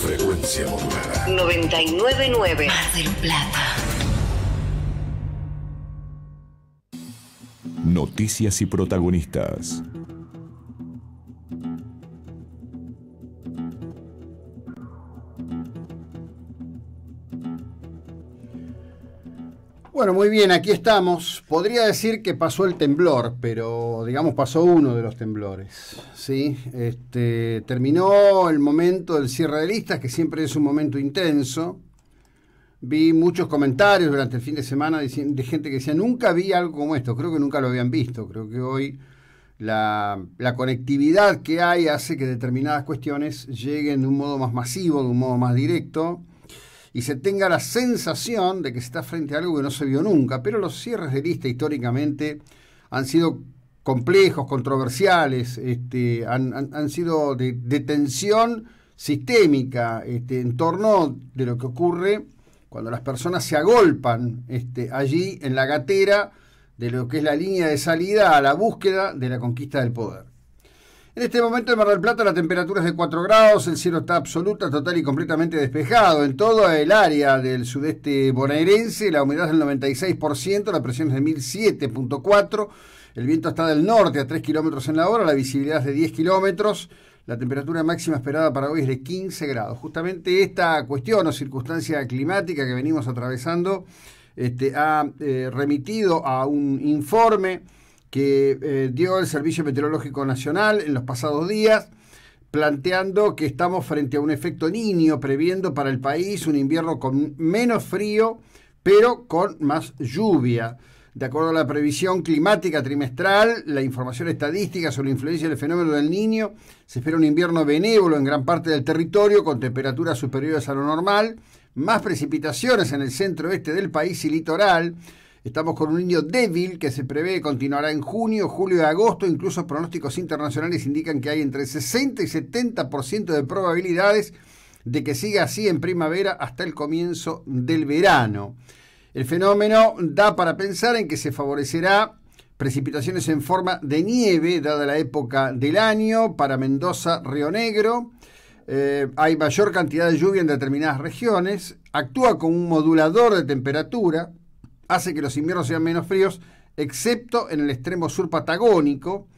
Frecuencia modulada. 999 Mar del Plata. Noticias y protagonistas. Bueno, muy bien, aquí estamos. Podría decir que pasó el temblor, pero digamos pasó uno de los temblores. ¿sí? Este, terminó el momento del cierre de listas, que siempre es un momento intenso. Vi muchos comentarios durante el fin de semana de, gente que decía, nunca vi algo como esto, creo que nunca lo habían visto, creo que hoy la conectividad que hay hace que determinadas cuestiones lleguen de un modo más masivo, de un modo más directo y se tenga la sensación de que se está frente a algo que no se vio nunca, pero los cierres de lista históricamente han sido complejos, controversiales, este, han, sido de, tensión sistémica este, en torno de lo que ocurre cuando las personas se agolpan este, allí en la gatera de lo que es la línea de salida a la búsqueda de la conquista del poder. En este momento en Mar del Plata la temperatura es de 4 grados, el cielo está absoluta, total y completamente despejado. En todo el área del sudeste bonaerense la humedad es del 96%, la presión es de 1007.4, el viento está del norte a 3 kilómetros en la hora, la visibilidad es de 10 kilómetros. La temperatura máxima esperada para hoy es de 15 grados. Justamente esta cuestión o circunstancia climática que venimos atravesando este, ha eh, remitido a un informe que eh, dio el Servicio Meteorológico Nacional en los pasados días, planteando que estamos frente a un efecto niño, previendo para el país un invierno con menos frío, pero con más lluvia. De acuerdo a la previsión climática trimestral, la información estadística sobre la influencia del fenómeno del niño, se espera un invierno benévolo en gran parte del territorio, con temperaturas superiores a lo normal, más precipitaciones en el centro oeste del país y litoral, Estamos con un niño débil que se prevé continuará en junio, julio y agosto. Incluso pronósticos internacionales indican que hay entre 60 y 70% de probabilidades de que siga así en primavera hasta el comienzo del verano. El fenómeno da para pensar en que se favorecerá precipitaciones en forma de nieve, dada la época del año, para Mendoza, Río Negro. Eh, hay mayor cantidad de lluvia en determinadas regiones, actúa como un modulador de temperatura, hace que los inviernos sean menos fríos, excepto en el extremo sur patagónico.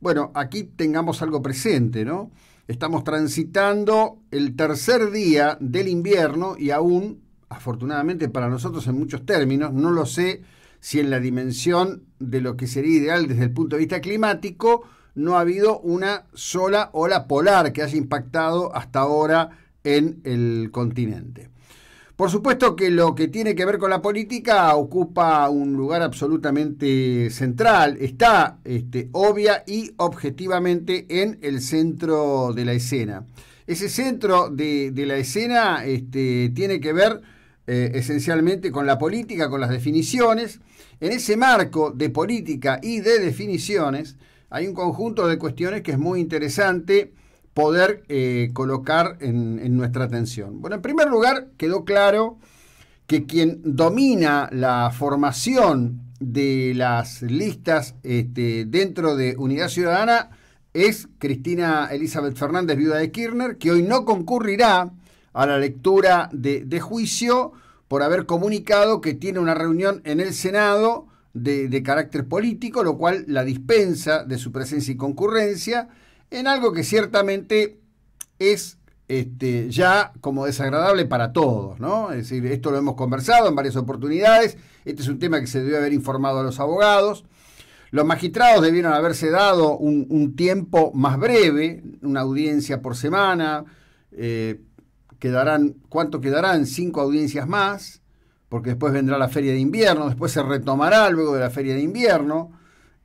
Bueno, aquí tengamos algo presente, ¿no? Estamos transitando el tercer día del invierno y aún, afortunadamente para nosotros en muchos términos, no lo sé si en la dimensión de lo que sería ideal desde el punto de vista climático, no ha habido una sola ola polar que haya impactado hasta ahora en el continente. Por supuesto que lo que tiene que ver con la política ocupa un lugar absolutamente central, está este, obvia y objetivamente en el centro de la escena. Ese centro de, la escena este, tiene que ver eh, esencialmente con la política, con las definiciones. En ese marco de política y de definiciones hay un conjunto de cuestiones que es muy interesante poder eh, colocar en, nuestra atención. Bueno, en primer lugar, quedó claro que quien domina la formación de las listas este, dentro de Unidad Ciudadana es Cristina Elizabeth Fernández, viuda de Kirchner, que hoy no concurrirá a la lectura de, juicio por haber comunicado que tiene una reunión en el Senado de carácter político, lo cual la dispensa de su presencia y concurrencia en algo que ciertamente es este, ya como desagradable para todos, ¿no? Es decir, esto lo hemos conversado en varias oportunidades, este es un tema que se debe haber informado a los abogados, los magistrados debieron haberse dado un, tiempo más breve, una audiencia por semana, eh, quedarán, ¿cuánto quedarán? Cinco audiencias más, porque después vendrá la feria de invierno, después se retomará luego de la feria de invierno,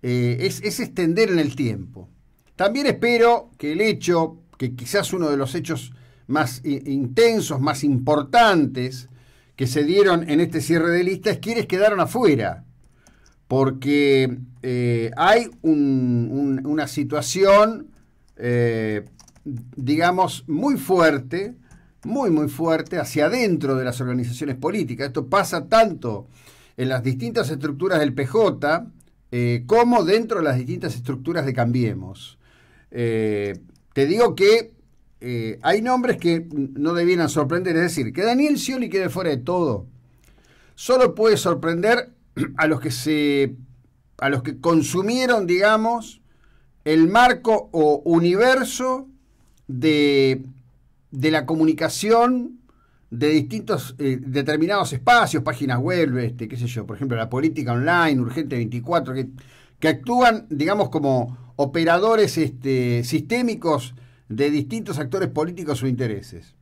eh, es, es extender en el tiempo. También espero que el hecho, que quizás uno de los hechos más intensos, más importantes que se dieron en este cierre de lista es quienes quedaron afuera, porque eh, hay una situación, eh, digamos, muy fuerte, muy, muy fuerte hacia adentro de las organizaciones políticas. Esto pasa tanto en las distintas estructuras del PJ eh, como dentro de las distintas estructuras de Cambiemos. Eh, te digo que eh, hay nombres que no debieran sorprender, es decir, que Daniel Scioli quede fuera de todo. Solo puede sorprender a los que se a los que consumieron, digamos, el marco o universo de, la comunicación de distintos eh, determinados espacios, páginas web, este, qué sé yo, por ejemplo, la política online, Urgente 24, que, que actúan, digamos, como operadores este, sistémicos de distintos actores políticos o intereses.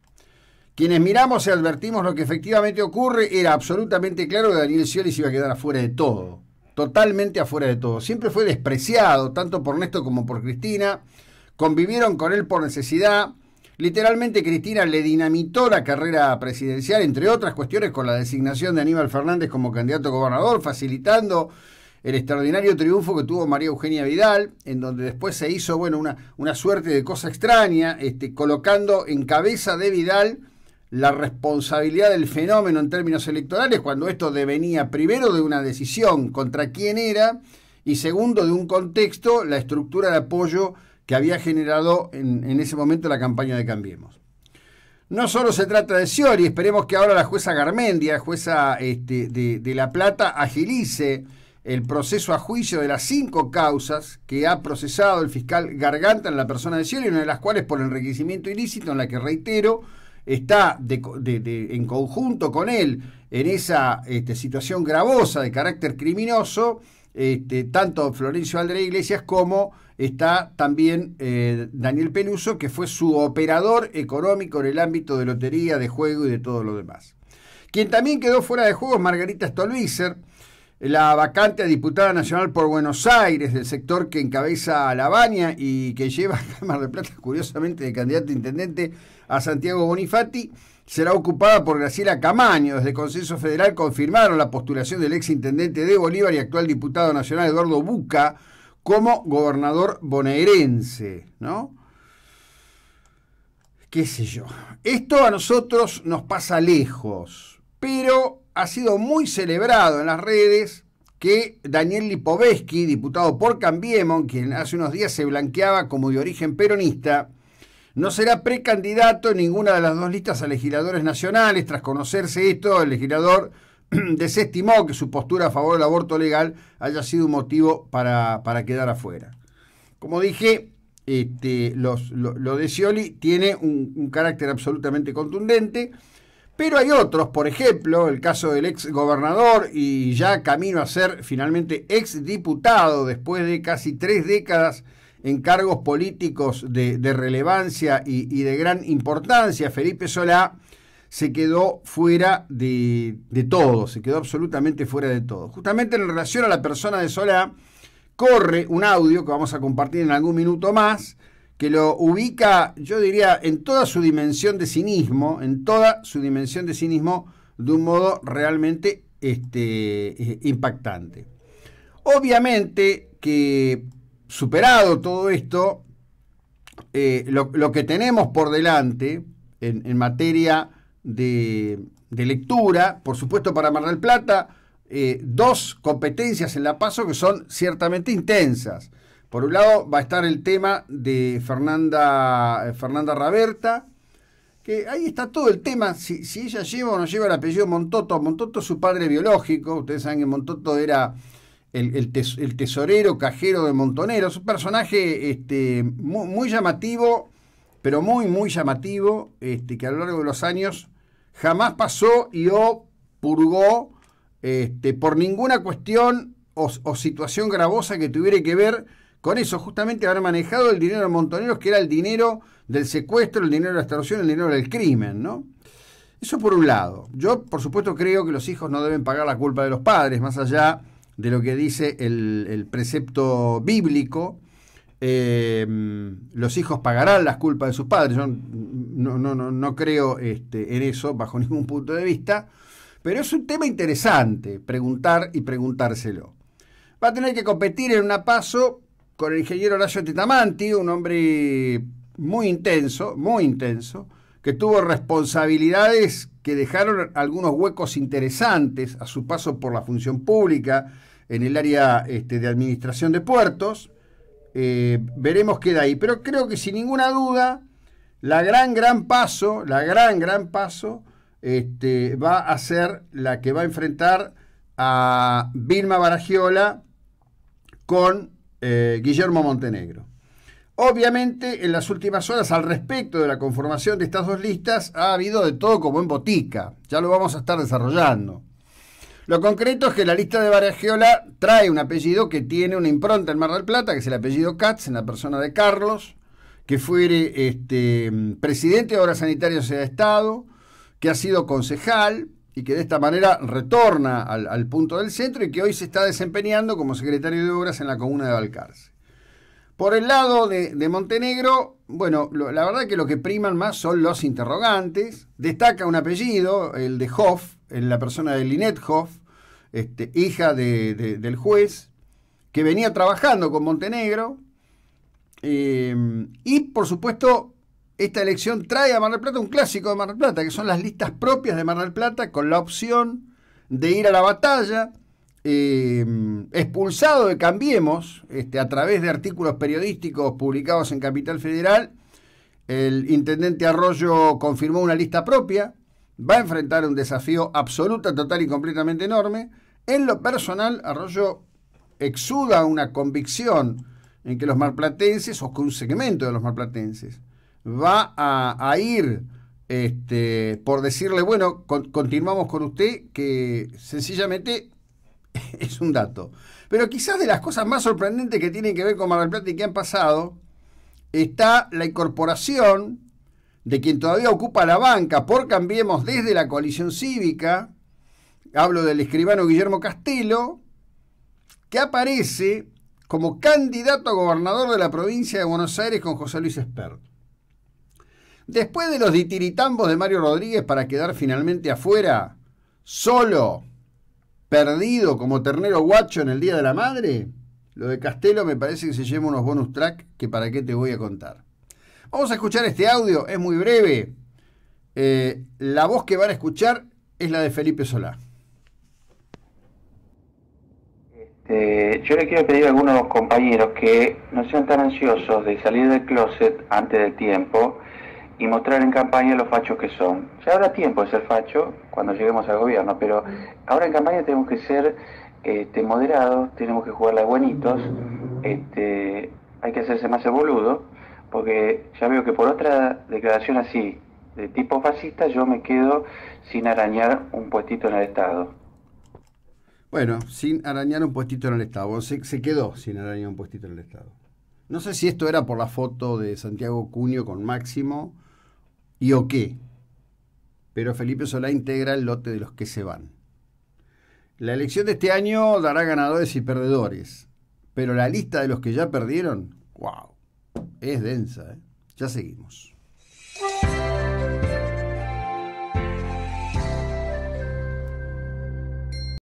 Quienes miramos y advertimos lo que efectivamente ocurre, era absolutamente claro que Daniel Scioli se iba a quedar afuera de todo, totalmente afuera de todo. Siempre fue despreciado, tanto por Néstor como por Cristina, convivieron con él por necesidad, Literalmente Cristina le dinamitó la carrera presidencial, entre otras cuestiones, con la designación de Aníbal Fernández como candidato a gobernador, facilitando el extraordinario triunfo que tuvo María Eugenia Vidal, en donde después se hizo, bueno, una, suerte de cosa extraña, este, colocando en cabeza de Vidal la responsabilidad del fenómeno en términos electorales, cuando esto devenía primero de una decisión contra quién era, y segundo de un contexto, la estructura de apoyo que había generado en, ese momento la campaña de Cambiemos. No solo se trata de y esperemos que ahora la jueza Garmendia, jueza este, de, de La Plata, agilice el proceso a juicio de las cinco causas que ha procesado el fiscal Garganta en la persona de Cielo y una de las cuales por enriquecimiento ilícito, en la que reitero, está en conjunto con él en esa este, situación gravosa de carácter criminoso, este, tanto Florencio André Iglesias como está también eh, Daniel Peluso, que fue su operador económico en el ámbito de lotería, de juego y de todo lo demás. Quien también quedó fuera de juego es Margarita Stolwitzer la vacante a diputada nacional por Buenos Aires, del sector que encabeza a Baña y que lleva a Cámara de Plata, curiosamente, de candidato a intendente a Santiago Bonifati, será ocupada por Graciela Camaño. Desde el Consenso Federal confirmaron la postulación del ex intendente de Bolívar y actual diputado nacional Eduardo Buca como gobernador bonaerense, ¿no? qué sé yo. Esto a nosotros nos pasa lejos, pero ha sido muy celebrado en las redes que Daniel Lipovetsky, diputado por Cambiemon, quien hace unos días se blanqueaba como de origen peronista, no será precandidato en ninguna de las dos listas a legisladores nacionales. Tras conocerse esto, el legislador desestimó que su postura a favor del aborto legal haya sido un motivo para, quedar afuera. Como dije, este, lo, de Scioli tiene un carácter absolutamente contundente pero hay otros, por ejemplo, el caso del ex gobernador y ya camino a ser finalmente ex diputado después de casi tres décadas en cargos políticos de, relevancia y, de gran importancia, Felipe Solá se quedó fuera de todo, se quedó absolutamente fuera de todo. Justamente en relación a la persona de Solá, corre un audio que vamos a compartir en algún minuto más, que lo ubica, yo diría, en toda su dimensión de cinismo, en toda su dimensión de cinismo, de un modo realmente este, eh, impactante. Obviamente que superado todo esto, eh, lo, que tenemos por delante en, materia de, lectura, por supuesto para Mar del Plata, eh, dos competencias en La Paso que son ciertamente intensas. Por un lado va a estar el tema de Fernanda, eh, Fernanda Raberta, que ahí está todo el tema, si, ella lleva o no lleva el apellido Montoto, Montoto es su padre biológico, ustedes saben que Montoto era el, tesorero cajero de Montonero, es un personaje este, muy, llamativo, pero muy, muy llamativo, este, que a lo largo de los años jamás pasó y o purgó este, por ninguna cuestión o, o situación gravosa que tuviera que ver con eso, justamente habrá manejado el dinero de Montoneros, que era el dinero del secuestro, el dinero de la extorsión, el dinero del crimen, ¿no? Eso por un lado. Yo, por supuesto, creo que los hijos no deben pagar la culpa de los padres, más allá de lo que dice el, precepto bíblico. Em, los hijos pagarán las culpas de sus padres. Yo no, no, no, creo este, en eso bajo ningún punto de vista. Pero es un tema interesante preguntar y preguntárselo. Va a tener que competir en un paso con el ingeniero Lacio Tetamanti, un hombre muy intenso, muy intenso, que tuvo responsabilidades que dejaron algunos huecos interesantes a su paso por la función pública en el área este, de administración de puertos. Eh, veremos qué da ahí. Pero creo que sin ninguna duda, la gran, gran paso, la gran, gran paso, este, va a ser la que va a enfrentar a Vilma Baragiola con eh, Guillermo Montenegro. Obviamente, en las últimas horas, al respecto de la conformación de estas dos listas, ha habido de todo como en botica. Ya lo vamos a estar desarrollando. Lo concreto es que la lista de Barajeola trae un apellido que tiene una impronta en Mar del Plata, que es el apellido Katz, en la persona de Carlos, que fue este, presidente de Obras Sanitarias de Estado, que ha sido concejal, y que de esta manera retorna al, punto del centro y que hoy se está desempeñando como secretario de Obras en la comuna de Valcarce. Por el lado de, Montenegro, bueno, la verdad que lo que priman más son los interrogantes. Destaca un apellido, el de Hoff, en la persona de Lynette Hoff, este, hija del juez, que venía trabajando con Montenegro. Eh, y por supuesto, esta elección trae a Mar del Plata un clásico de Mar del Plata, que son las listas propias de Mar del Plata con la opción de ir a la batalla, eh, expulsado de Cambiemos, este, a través de artículos periodísticos publicados en Capital Federal, el intendente Arroyo confirmó una lista propia, va a enfrentar un desafío absoluto, total y completamente enorme. En lo personal, Arroyo exuda una convicción en que los marplatenses, o que un segmento de los marplatenses, va a, ir este, por decirle, bueno, continuamos con usted, que sencillamente es un dato. Pero quizás de las cosas más sorprendentes que tienen que ver con Mar del Plata y que han pasado, está la incorporación de quien todavía ocupa la banca por Cambiemos desde la coalición cívica, hablo del escribano Guillermo Castelo, que aparece como candidato a gobernador de la provincia de Buenos Aires con José Luis Esperto. Después de los ditiritambos de Mario Rodríguez para quedar finalmente afuera, solo, perdido como ternero guacho en el Día de la Madre, lo de Castelo me parece que se lleva unos bonus track que para qué te voy a contar. Vamos a escuchar este audio, es muy breve. Eh, la voz que van a escuchar es la de Felipe Solá. Este, yo le quiero pedir a algunos compañeros que no sean tan ansiosos de salir del closet antes del tiempo y mostrar en campaña los fachos que son. Ya habrá tiempo de ser facho cuando lleguemos al gobierno, pero ahora en campaña tenemos que ser este, moderados, tenemos que jugar las buenitos, este, hay que hacerse más el porque ya veo que por otra declaración así, de tipo fascista, yo me quedo sin arañar un puestito en el Estado. Bueno, sin arañar un puestito en el Estado. Se, se quedó sin arañar un puestito en el Estado. No sé si esto era por la foto de Santiago Cuño con Máximo y o qué. Pero Felipe Solá integra el lote de los que se van. La elección de este año dará ganadores y perdedores, pero la lista de los que ya perdieron, wow, es densa. ¿eh? Ya seguimos.